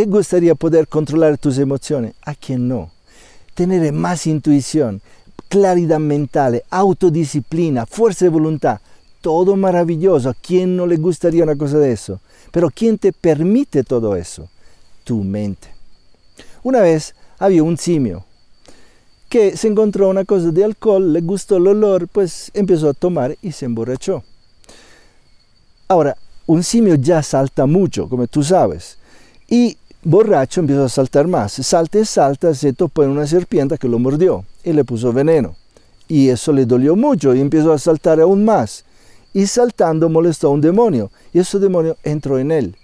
¿Te gustaría poder controlar tus emociones? ¿A quién no? Tener más intuición, claridad mental, autodisciplina, fuerza de voluntad. Todo maravilloso. ¿A quién no le gustaría una cosa de eso? Pero ¿quién te permite todo eso? Tu mente. Una vez había un simio que se encontró una cosa de alcohol, le gustó el olor, pues empezó a tomar y se emborrachó. Ahora, un simio ya salta mucho, como tú sabes, y borracho empezó a saltar más. Salta y salta, se topó en una serpiente que lo mordió y le puso veneno. Y eso le dolió mucho y empezó a saltar aún más. Y saltando molestó a un demonio y ese demonio entró en él.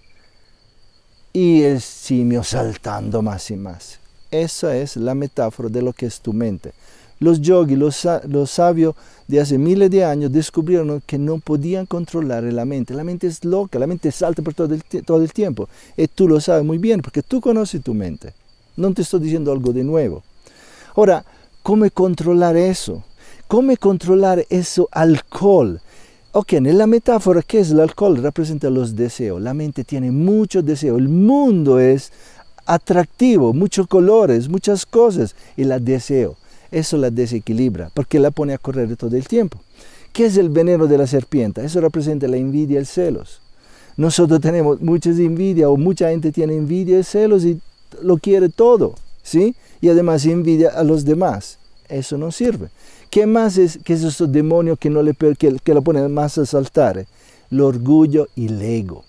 Y el simio saltando más y más. Esa es la metáfora de lo que es tu mente. Los yogis, los, sabios de hace miles de años descubrieron que no podían controlar la mente. La mente es loca, la mente salta por todo el, todo el tiempo. Y eh, tú lo sabes muy bien porque tú conoces tu mente. No te estoy diciendo algo de nuevo. Ahora, ¿cómo controlar eso? ¿Cómo controlar eso alcohol? Ok, en la metáfora, ¿qué es el alcohol? Representa los deseos. La mente tiene muchos deseos. El mundo es atractivo, muchos colores, muchas cosas. Y la deseo eso la desequilibra, porque la pone a correr todo el tiempo. ¿Qué es el veneno de la serpiente? Eso representa la envidia y el celos. Nosotros tenemos muchas envidia o mucha gente tiene envidia y celos y lo quiere todo, ¿sí? Y además envidia a los demás. Eso no sirve. ¿Qué más es que es demonios que, no le, que, lo ponen más a saltar? El orgullo y el ego.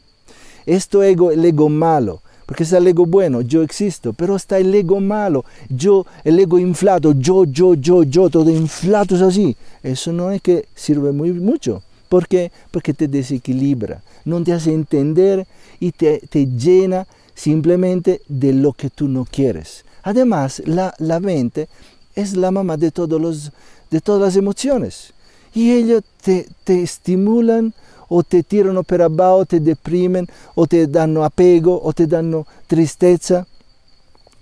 Esto ego, el ego malo, porque está el ego bueno, yo existo, pero está el ego malo, yo, el ego inflado, yo, yo, yo, yo, todo inflado es así. Eso no es que sirve muy, mucho. ¿Por qué? Porque te desequilibra, no te hace entender y te, te llena simplemente de lo que tú no quieres. Además, la, la mente es la mamá de, todos los, de todas las emociones y ellos te, te estimulan o te tiran per abajo, te deprimen, o te danno apego, o te danno tristeza,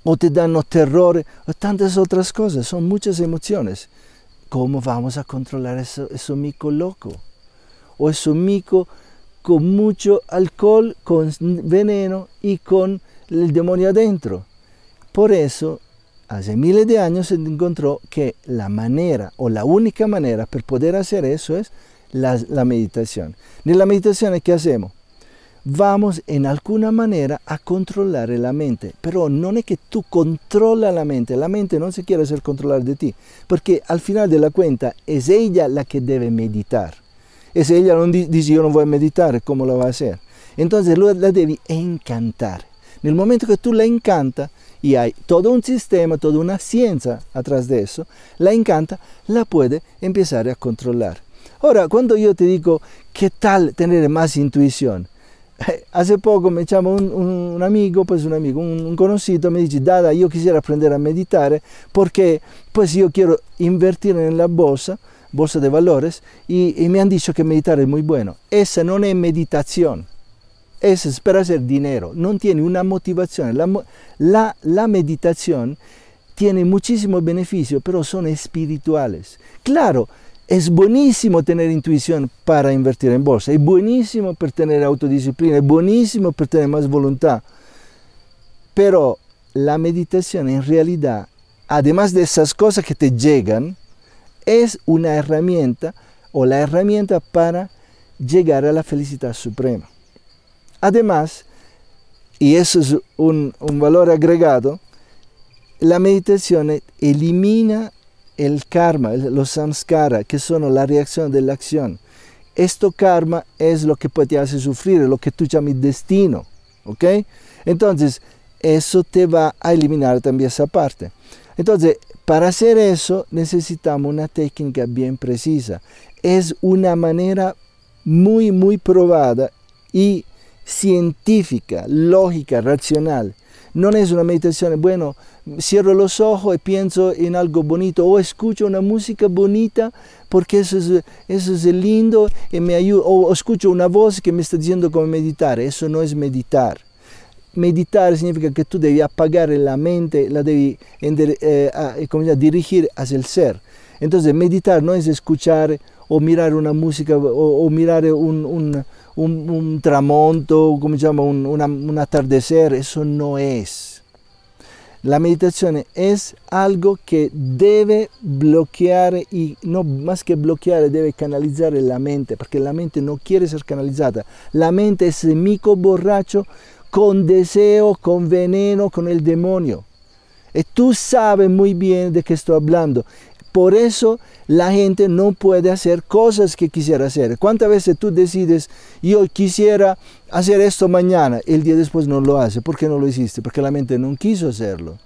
o te danno terror, o tantas otras cosas. Son muchas emociones. ¿Cómo vamos a controlar eso, eso mico loco? O eso mico con mucho alcohol, con veneno y con el demonio adentro. Por eso, hace miles de años se encontró que la manera o la única manera para poder hacer eso es la, meditación. En la meditación, que hacemos? Vamos en alguna manera a controlar la mente, pero no es que tú controla la mente, la mente no se quiere hacer controlar de ti, porque al final de la cuenta es ella la que debe meditar. Es ella no dice yo no voy a meditar, ¿cómo lo va a hacer? Entonces la debes encantar. En el momento que tú la encanta, y hay todo un sistema, toda una ciencia atrás de eso, la encanta, la puede empezar a controlar. Ahora, cuando yo te digo, ¿qué tal tener más intuición? Hace poco me llama un, amigo, pues un amigo, un, conocido, me dice, Dada, yo quisiera aprender a meditar porque pues yo quiero invertir en la bolsa, bolsa de valores, y, me han dicho que meditar es muy bueno. Esa no es meditación, esa es para hacer dinero, no tiene una motivación. La, la, la meditación tiene muchísimos beneficios, pero son espirituales. Claro, es buenísimo tener intuición para invertir en bolsa, es buenísimo para tener autodisciplina, es buenísimo para tener más voluntad. Pero la meditación en realidad, además de esas cosas que te llegan, es una herramienta o la herramienta para llegar a la felicidad suprema. Además, y eso es un, valor agregado, la meditación elimina el karma, los samskara, que son la reacción de la acción. Esto karma es lo que te hace sufrir, lo que tú llamas destino, ¿ok? Entonces, eso te va a eliminar también esa parte. Entonces, para hacer eso necesitamos una técnica bien precisa. Es una manera muy, muy probada y científica, lógica, racional no es una meditación, bueno, cierro los ojos y pienso en algo bonito o escucho una música bonita porque eso es, eso es lindo y me o escucho una voz que me está diciendo cómo meditar. Eso no es meditar. Meditar significa que tú debes apagar la mente, la debes eh, dirigir hacia el ser. Entonces, meditar no es escuchar o mirar una música o, mirar un un, tramonto, Un, atardecer, eso no es. La meditación es algo que debe bloquear y no más que bloquear, debe canalizar la mente, porque la mente no quiere ser canalizada. La mente es mico borracho con deseo, con veneno, con el demonio. Y eh, tú sabes muy bien de qué estoy hablando. Por eso la gente no puede hacer cosas que quisiera hacer. ¿Cuántas veces tú decides, yo quisiera hacer esto mañana, el día después no lo hace? ¿Por qué no lo hiciste? Porque la mente no quiso hacerlo.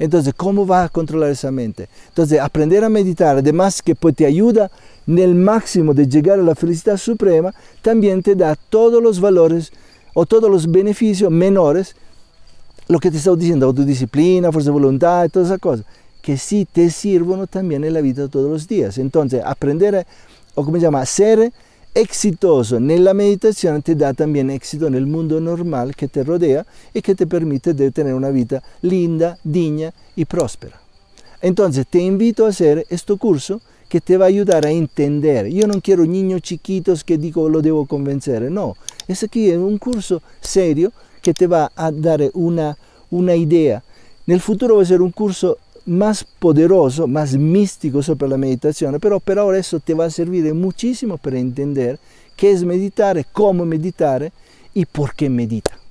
Entonces, ¿cómo va a controlar esa mente? Entonces, aprender a meditar, además que pues, te ayuda en el máximo de llegar a la felicidad suprema, también te da todos los valores o todos los beneficios menores, lo que te estaba diciendo, autodisciplina, fuerza de voluntad, todas esas cosas que sí te sirven también en la vida todos los días. Entonces, aprender, o como se llama, ser exitoso en la meditación te da también éxito en el mundo normal que te rodea y que te permite tener una vida linda, digna y próspera. Entonces, te invito a hacer este curso que te va a ayudar a entender. Yo no quiero niños chiquitos que digo lo debo convencer, no. Es aquí un curso serio que te va a dar una, una idea. En el futuro va a ser un curso más poderoso, más místico sobre la meditación, pero por ahora eso te va a servir muchísimo para entender qué es meditar, cómo meditar y por qué meditar.